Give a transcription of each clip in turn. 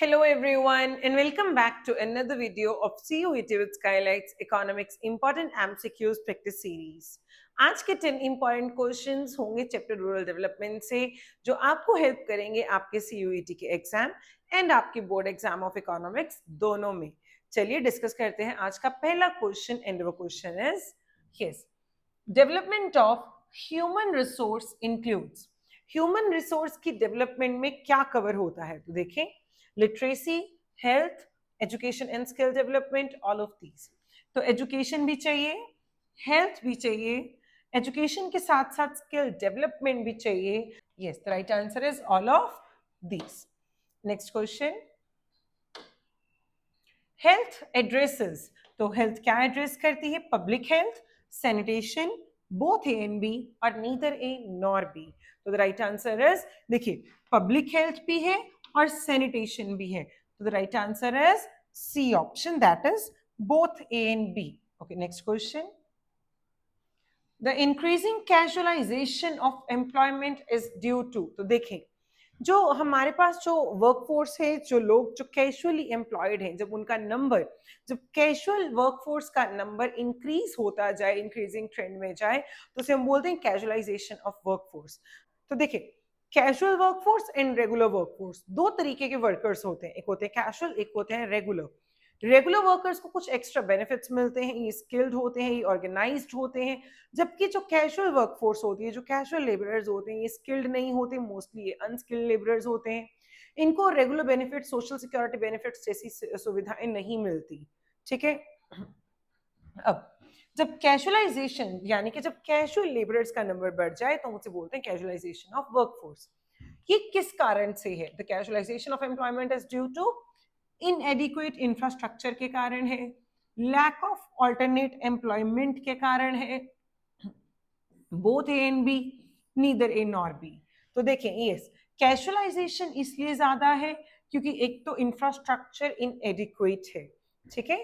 Hello everyone and welcome back to another video of CUET with Skylights Economics Important MCQs Practice Series. आज के 10 important questions होंगे chapter rural development से जो आपको help करेंगे आपके CUET के एग्जाम एंड आपके बोर्ड एग्जाम ऑफ इकोनॉमिक्स दोनों में चलिए डिस्कस करते हैं आज का पहला क्वेश्चन एंड वो question is yes development of human resource includes human resource की डेवलपमेंट में क्या कवर होता है तो देखें literacy, health education and skill development all of these तो एजुकेशन भी चाहिए हेल्थ भी चाहिए एजुकेशन के साथ साथ स्किल डेवलपमेंट भी चाहिए yes the right answer is all of these next question health addresses तो हेल्थ क्या एड्रेस करती है public health sanitation both A and B और नीदर ए नॉर बी तो द राइट आंसर इज देखिए public health भी है और सैनिटेशन भी है तो the right answer is C option that is both A and B okay next question the increasing casualization of employment is due to तो देखें जो हमारे पास जो वर्कफोर्स है जो लोग जो कैजुअली एम्प्लॉयड हैं जब उनका नंबर जब कैजुअल वर्कफोर्स का नंबर इंक्रीज होता जाए इंक्रीजिंग ट्रेंड में जाए तो उसे हम बोलते हैं कैजुअलाइजेशन ऑफ वर्कफोर्स तो देखिए casual workforce and regular workforce दो तरीके के वर्कर्स होते हैं एक होते हैं कैजुअल एक होते हैं रेगुलर रेगुलर वर्कर्स को कुछ एक्स्ट्रा बेनिफिट्स मिलते हैं ये स्किल्ड होते हैं ये ऑर्गेनाइज होते हैं जबकि जो कैजुअल वर्कफोर्स होती है जो कैजुअल लेबरर्स होते हैं ये स्किल्ड नहीं होते मोस्टली ये अनस्किल्ड लेबरर्स होते हैं इनको regular benefit social security benefits जैसी सुविधाएं नहीं मिलती ठीक है अब जब कैजुअलाइजेशन यानी कि जब कैशुअल लेबरर्स का नंबर बढ़ जाए तो हम उसे बोलते हैं कैजुअलाइजेशन ऑफ वर्कफोर्स ये किस कारण से है the casualization of employment is due to inadequate infrastructure के कारण है लैक ऑफ ऑल्टरनेट एम्प्लॉयमेंट के कारण है both A and B neither A nor B तो देखें यस कैजुअलाइजेशन इसलिए ज्यादा है क्योंकि एक तो इंफ्रास्ट्रक्चर इन एडिक्वेट है ठीक है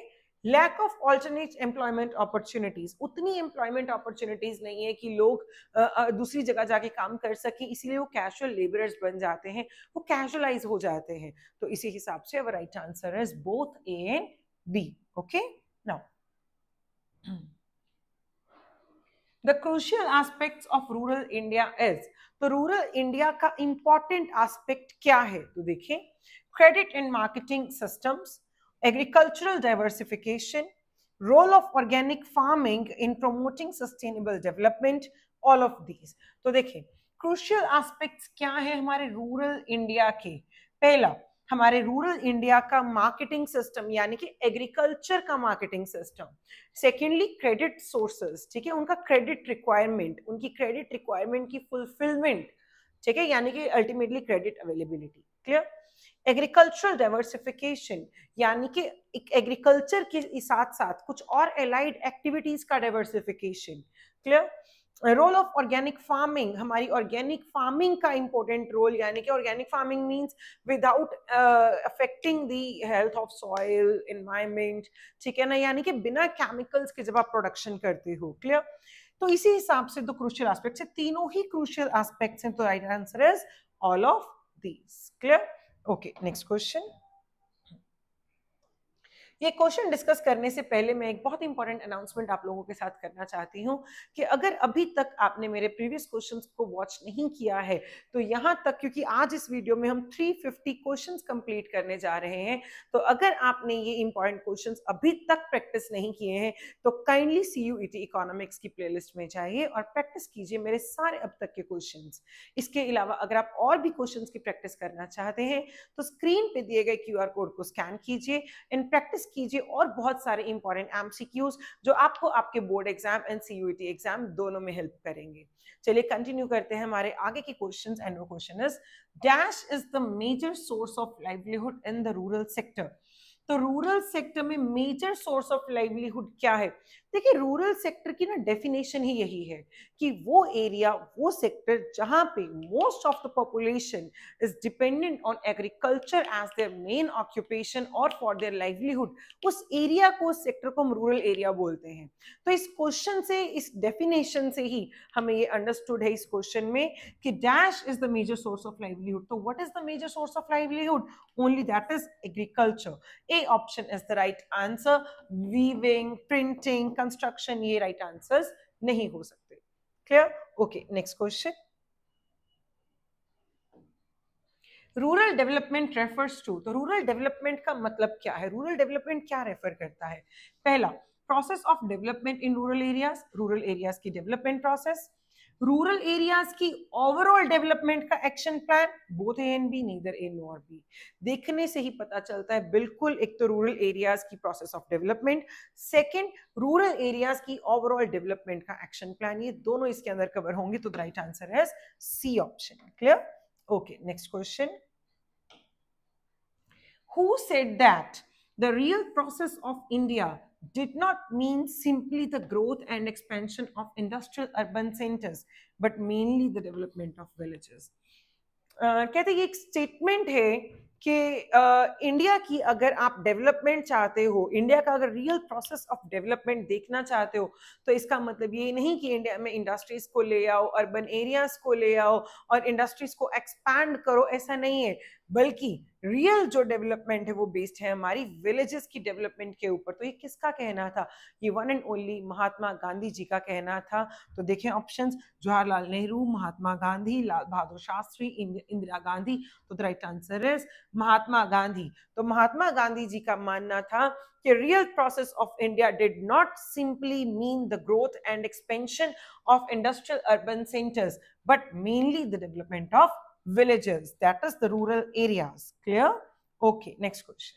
lack of alternate employment opportunities उतनी एम्प्लॉयमेंट अपॉर्चुनिटीज नहीं है कि लोग दूसरी जगह जाके काम कर सके इसीलिए वो कैजुअल लेबरर्स बन जाते हैं वो कैजुअलाइज हो जाते हैं तो इसी हिसाब से our right answer is both A and B okay now the crucial aspect of rural India is तो रूरल इंडिया का इंपॉर्टेंट एस्पेक्ट क्या है तो देखिए credit and marketing systems agricultural diversification, role of organic farming in promoting sustainable development, all of these. तो देखिए crucial aspects क्या है हमारे rural India के पहला हमारे रूरल इंडिया का मार्केटिंग सिस्टम यानी कि एग्रीकल्चर का marketing system secondly credit sources ठीक है उनका क्रेडिट रिक्वायरमेंट उनकी क्रेडिट रिक्वायरमेंट की फुलफिलमेंट ठीक है यानी कि ultimately credit availability clear agricultural diversification यानी कि एग्रीकल्चर के साथ साथ कुछ और एलाइड एक्टिविटीज का diversification clear role of organic farming हमारी ऑर्गेनिक फार्मिंग का इंपॉर्टेंट रोल यानी कि organic farming means without affecting the health of soil environment ठीक है ना यानी कि बिना केमिकल्स के जब आप प्रोडक्शन करते हो क्लियर तो इसी हिसाब से दो क्रूशियल एस्पेक्ट्स है तीनों ही क्रूशियल एस्पेक्ट्स हैं तो right answer is all of these clear Okay, next question. ये क्वेश्चन डिस्कस करने से पहले मैं एक बहुत इंपॉर्टेंट अनाउंसमेंट आप लोगों के साथ करना चाहती हूँ कि अगर अभी तक आपने मेरे प्रीवियस क्वेश्चन को वॉच नहीं किया है तो यहाँ तक क्योंकि आज इस वीडियो में हम 350 क्वेश्चन कंप्लीट करने जा रहे हैं तो अगर आपने ये इंपॉर्टेंट क्वेश्चन अभी तक प्रैक्टिस नहीं किए हैं तो kindly C U E T economics की प्ले में जाइए और प्रैक्टिस कीजिए मेरे सारे अब तक के क्वेश्चन इसके अलावा अगर आप और भी क्वेश्चन की प्रैक्टिस करना चाहते हैं तो स्क्रीन पे दिए गए क्यू कोड को स्कैन कीजिए एंड प्रैक्टिस कीजिए और बहुत सारे इंपॉर्टेंट एम जो आपको आपके board exam and CUET exam दोनों में हेल्प करेंगे चलिए कंटिन्यू करते हैं हमारे आगे के क्वेश्चंस एंड वो question is dash is the major source of livelihood in the rural sector तो रूरल सेक्टर में मेजर सोर्स ऑफ लाइवलीहुड क्या है देखिए रूरल सेक्टर की ना डेफिनेशन ही यही है कि वो एरिया वो सेक्टर जहाँ पे most of the population is dependent on agriculture as their main occupation और फॉर देयर लाइवलीहुड उस एरिया को उस सेक्टर को हम रूरल एरिया बोलते हैं तो इस क्वेश्चन से इस डेफिनेशन से ही हमें ये अंडरस्टूड है इस क्वेश्चन में कि dash is the major source of livelihood तो what is the major source of livelihood only that is agriculture A option is the right answer weaving printing construction ये राइट right आंसर्स नहीं हो सकते clear okay next question rural development refers to तो rural development का मतलब क्या है rural development क्या रेफर करता है पहला process of development in rural areas rural areas की डेवलपमेंट प्रोसेस रूरल एरियाज की ओवरऑल डेवलपमेंट का action plan both A and B neither A nor B देखने से ही पता चलता है बिल्कुल एक तो रूरल एरियाज की process of development second rural areas की ओवरऑल डेवलपमेंट का एक्शन प्लान ये दोनों इसके अंदर कवर होंगे तो राइट आंसर है C option clear okay next question who said that the real process of India did not mean simply the growth and expansion of industrial urban centers, but mainly the development of villages. कहते ये एक statement है कि India की अगर आप development चाहते हो इंडिया का अगर रियल प्रोसेस ऑफ डेवलपमेंट देखना चाहते हो तो इसका मतलब ये नहीं कि इंडिया में इंडस्ट्रीज को ले आओ अर्बन एरियाज को ले आओ और इंडस्ट्रीज को एक्सपैंड करो ऐसा नहीं है बल्कि रियल जो डेवलपमेंट है वो बेस्ड है हमारी विलेजेस की डेवलपमेंट के ऊपर तो ये किसका कहना था ये one and only Mahatma Gandhi ji का कहना था तो देखें ऑप्शंस जवाहरलाल नेहरू महात्मा गांधी लाल बहादुर शास्त्री इंदिरा गांधी तो the right answer is Mahatma Gandhi तो महात्मा गांधी जी का मानना था कि real process of India did not simply mean the growth and expansion of industrial urban centres but mainly the development of villages, that is the rural areas. Clear? Okay, next question.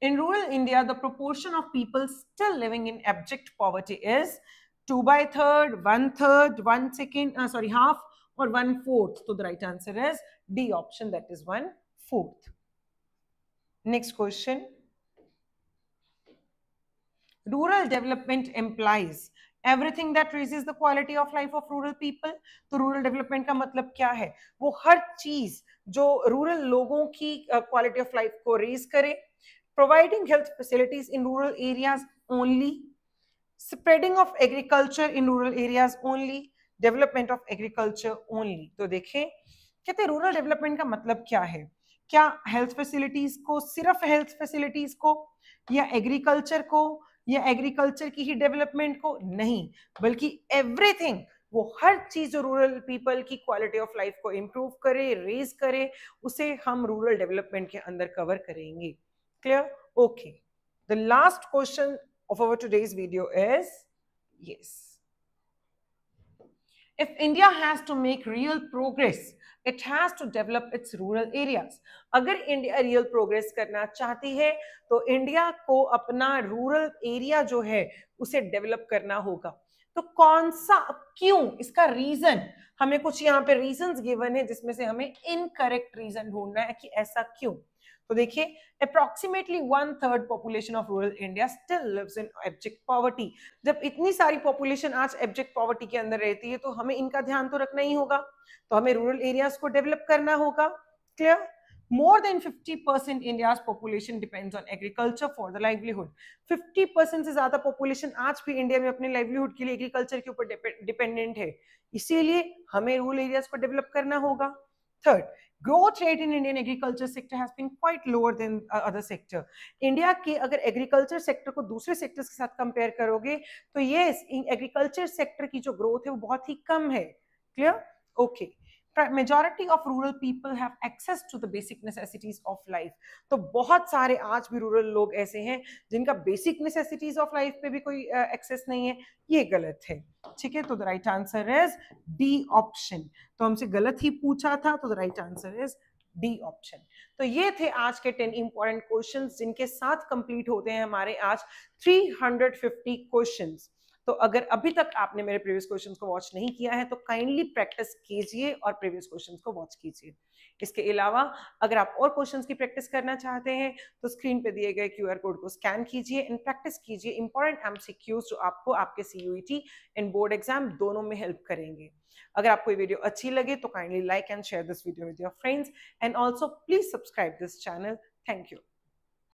In rural India, the proportion of people still living in abject poverty is 2 by third, one third, one second, uh, sorry, half or one fourth. So the right answer is D option, that is one fourth. Next question. Rural development implies everything that raise the quality of life of rural people तो rural development का मतलब क्या है वो हर चीज जो rural लोगों की क्वालिटी ऑफ लाइफ को रेज करे providing health facilities in rural areas only spreading of agriculture in rural areas only development of agriculture only तो देखें कहते रूरल डेवलपमेंट का मतलब क्या है क्या हेल्थ फैसिलिटीज को सिर्फ हेल्थ फैसिलिटीज को या एग्रीकल्चर को या एग्रीकल्चर की ही डेवलपमेंट को नहीं बल्कि एवरीथिंग वो हर चीज रूरल पीपल की क्वालिटी ऑफ लाइफ को इम्प्रूव करे रेज करे उसे हम रूरल डेवलपमेंट के अंदर कवर करेंगे clear okay the last question of our today's video is yes If India has to make real progress, it has to develop its rural areas. अगर India real progress करना चाहती है तो India को अपना रूरल एरिया जो है उसे डेवलप करना होगा तो कौन सा क्यों इसका रीजन हमें कुछ यहाँ पे रीजंस गिवन है जिसमें से हमें इनकरेक्ट रीजन ढूंढना है कि ऐसा क्यों तो देखिए approximately one third population of rural India still lives in abject poverty जब इतनी सारी पॉपुलेशन आज एब्जेक्ट पॉवर्टी के अंदर रहती है तो हमें इनका ध्यान तो रखना ही होगा तो हमें रूरल एरियाज को डेवलप करना होगा clear more than 50% India's population depends on agriculture for the livelihood. 50% से ज्यादा population आज भी india में अपने livelihood के लिए agriculture के ऊपर dependent है इसीलिए हमें rural areas को develop करना होगा third growth rate in Indian agriculture sector has been quite lower than other sector India के अगर एग्रीकल्चर सेक्टर को दूसरे सेक्टर्स के साथ कंपेयर करोगे तो ये एग्रीकल्चर सेक्टर की जो ग्रोथ है वो बहुत ही कम है clear okay okay. Majority of rural people have access to the basic necessities of life तो बहुत सारे आज भी रूरल लोग ऐसे हैं जिनका बेसिक नेसेसिटीज ऑफ लाइफ पे भी कोई एक्सेस uh, नहीं है ये गलत है ठीक है तो the right answer is D option तो हमसे गलत ही पूछा था तो the right answer is D option तो ये थे आज के टेन इंपॉर्टेंट क्वेश्चन जिनके साथ कंप्लीट होते हैं हमारे आज थ्री हंड्रेड फिफ्टी क्वेश्चन तो अगर अभी तक आपने मेरे प्रीवियस क्वेश्चंस को वॉच नहीं किया है तो काइंडली प्रैक्टिस कीजिए और प्रीवियस क्वेश्चंस को वॉच कीजिए इसके अलावा अगर आप और क्वेश्चंस की प्रैक्टिस करना चाहते हैं तो स्क्रीन पे दिए गए क्यूआर कोड को स्कैन कीजिए एंड प्रैक्टिस कीजिए इंपॉर्टेंट एमसीक्यूज जो आपको आपके सीयूईटी एंड बोर्ड एग्जाम दोनों में हेल्प करेंगे अगर आपको ये वीडियो अच्छी लगे तो kindly like and share this video with your friends and also please subscribe this channel thank you